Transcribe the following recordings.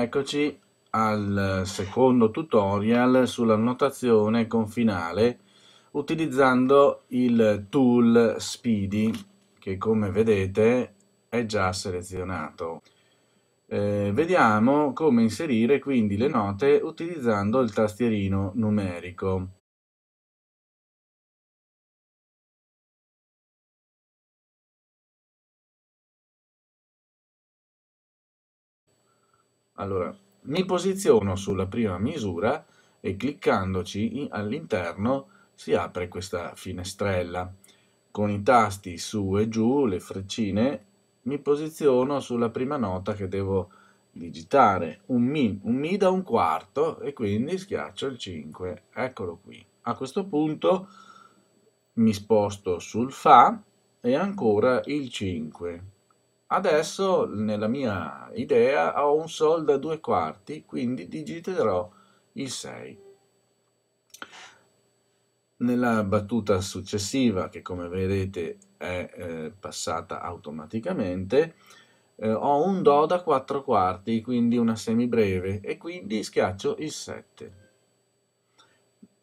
Eccoci al secondo tutorial sulla notazione con finale utilizzando il tool Speedy che come vedete è già selezionato. Eh, vediamo come inserire quindi le note utilizzando il tastierino numerico. Allora, mi posiziono sulla prima misura e cliccandoci all'interno si apre questa finestrella. Con i tasti su e giù, le freccine, mi posiziono sulla prima nota che devo digitare. Un Mi, un Mi da un quarto e quindi schiaccio il 5. Eccolo qui. A questo punto mi sposto sul Fa e ancora il 5 Adesso, nella mia idea, ho un sol da due quarti, quindi digiterò il 6. Nella battuta successiva, che come vedete è eh, passata automaticamente, eh, ho un Do da quattro quarti, quindi una semibreve, e quindi schiaccio il 7.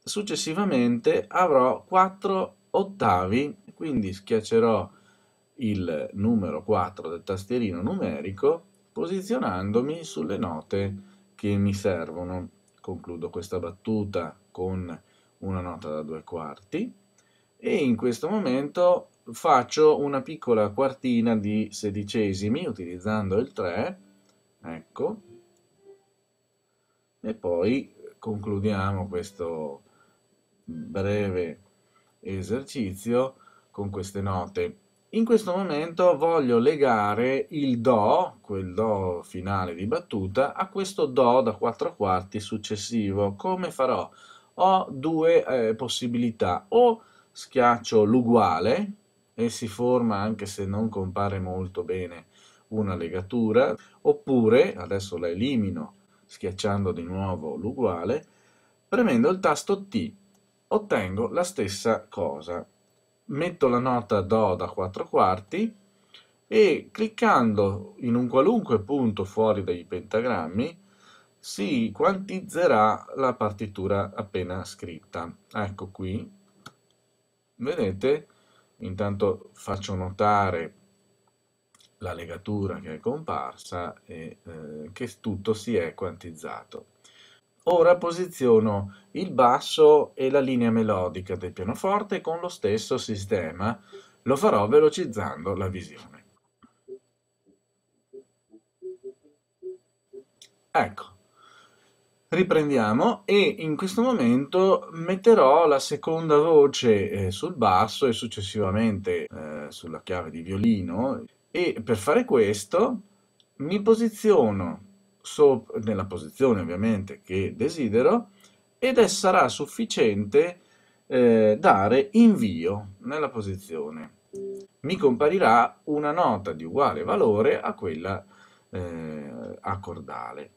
Successivamente avrò 4 ottavi, quindi schiaccerò il numero 4 del tastierino numerico posizionandomi sulle note che mi servono. Concludo questa battuta con una nota da due quarti e in questo momento faccio una piccola quartina di sedicesimi utilizzando il 3, ecco, e poi concludiamo questo breve esercizio con queste note in questo momento voglio legare il Do, quel Do finale di battuta, a questo Do da 4 quarti successivo. Come farò? Ho due eh, possibilità. O schiaccio l'uguale e si forma, anche se non compare molto bene, una legatura, oppure, adesso la elimino schiacciando di nuovo l'uguale, premendo il tasto T ottengo la stessa cosa metto la nota Do da 4 quarti e cliccando in un qualunque punto fuori dai pentagrammi si quantizzerà la partitura appena scritta. Ecco qui, vedete, intanto faccio notare la legatura che è comparsa e eh, che tutto si è quantizzato. Ora posiziono il basso e la linea melodica del pianoforte con lo stesso sistema. Lo farò velocizzando la visione. Ecco, riprendiamo e in questo momento metterò la seconda voce eh, sul basso e successivamente eh, sulla chiave di violino e per fare questo mi posiziono nella posizione ovviamente che desidero ed è, sarà sufficiente eh, dare invio nella posizione. Mi comparirà una nota di uguale valore a quella eh, accordale.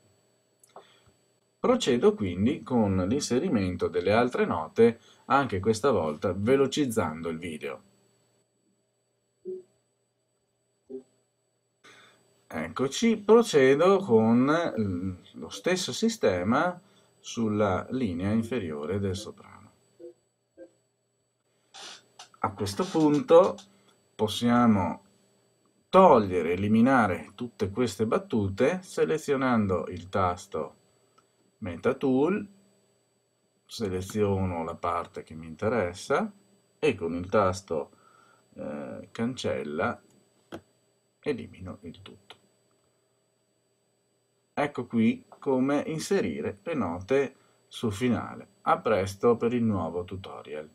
Procedo quindi con l'inserimento delle altre note, anche questa volta velocizzando il video. Eccoci, procedo con mm, lo stesso sistema sulla linea inferiore del soprano. A questo punto possiamo togliere, eliminare tutte queste battute selezionando il tasto Meta Tool, seleziono la parte che mi interessa e con il tasto eh, Cancella elimino il tutto. Ecco qui come inserire le note sul finale. A presto per il nuovo tutorial.